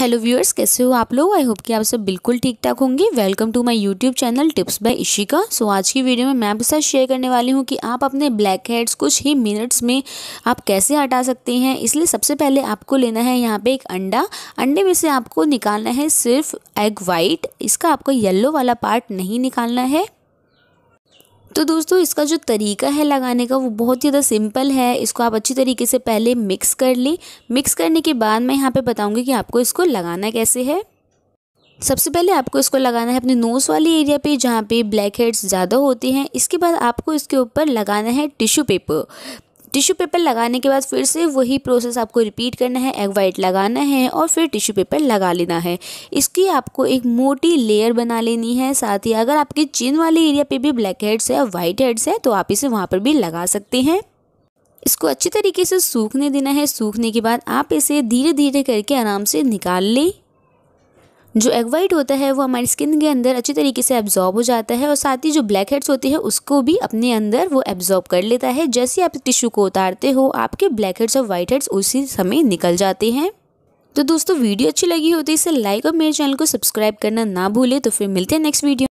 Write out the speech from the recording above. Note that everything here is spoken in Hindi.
हेलो व्यूअर्स कैसे हो आप लोग आई होप कि आप सब बिल्कुल ठीक ठाक होंगे welcome to my YouTube channel tips by Ishika so आज की वीडियो में मैं आपके साथ शेयर करने वाली हूँ कि आप अपने ब्लैक हेड्स कुछ ही मिनट्स में आप कैसे हटा सकते हैं इसलिए सबसे पहले आपको लेना है यहाँ पे एक अंडा अंडे में से आपको निकालना है सिर्फ एग वाइट इसका आपको येल्लो वाला पार्ट नहीं निकालना है तो दोस्तों इसका जो तरीका है लगाने का वो बहुत ज़्यादा सिंपल है इसको आप अच्छी तरीके से पहले मिक्स कर लें मिक्स करने के बाद मैं यहाँ पे बताऊँगी कि आपको इसको लगाना कैसे है सबसे पहले आपको इसको लगाना है अपने नोज़ वाले एरिया पे जहाँ पे ब्लैक हेड्स ज़्यादा होते हैं इसके बाद आपको इसके ऊपर लगाना है टिश्यू पेपर टिश्यू पेपर लगाने के बाद फिर से वही प्रोसेस आपको रिपीट करना है एग वाइट लगाना है और फिर टिश्यू पेपर लगा लेना है इसकी आपको एक मोटी लेयर बना लेनी है साथ ही अगर आपके चिन वाले एरिया पे भी ब्लैक हेड्स है वाइट हेड्स है तो आप इसे वहाँ पर भी लगा सकते हैं इसको अच्छी तरीके से सूखने देना है सूखने के बाद आप इसे धीरे धीरे करके आराम से निकाल लें जो एग वाइट होता है वो हमारी स्किन के अंदर अच्छी तरीके से एब्जॉर्ब हो जाता है और साथ ही जो ब्लैक हेड्स होती है उसको भी अपने अंदर वो एब्जॉर्ब कर लेता है जैसे आप टिश्यू को उतारते हो आपके ब्लैक हेड्स और वाइट हेड्स उसी समय निकल जाते हैं तो दोस्तों वीडियो अच्छी लगी होती तो है इसे लाइक और मेरे चैनल को सब्सक्राइब करना ना भूले तो फिर मिलते हैं नेक्स्ट वीडियो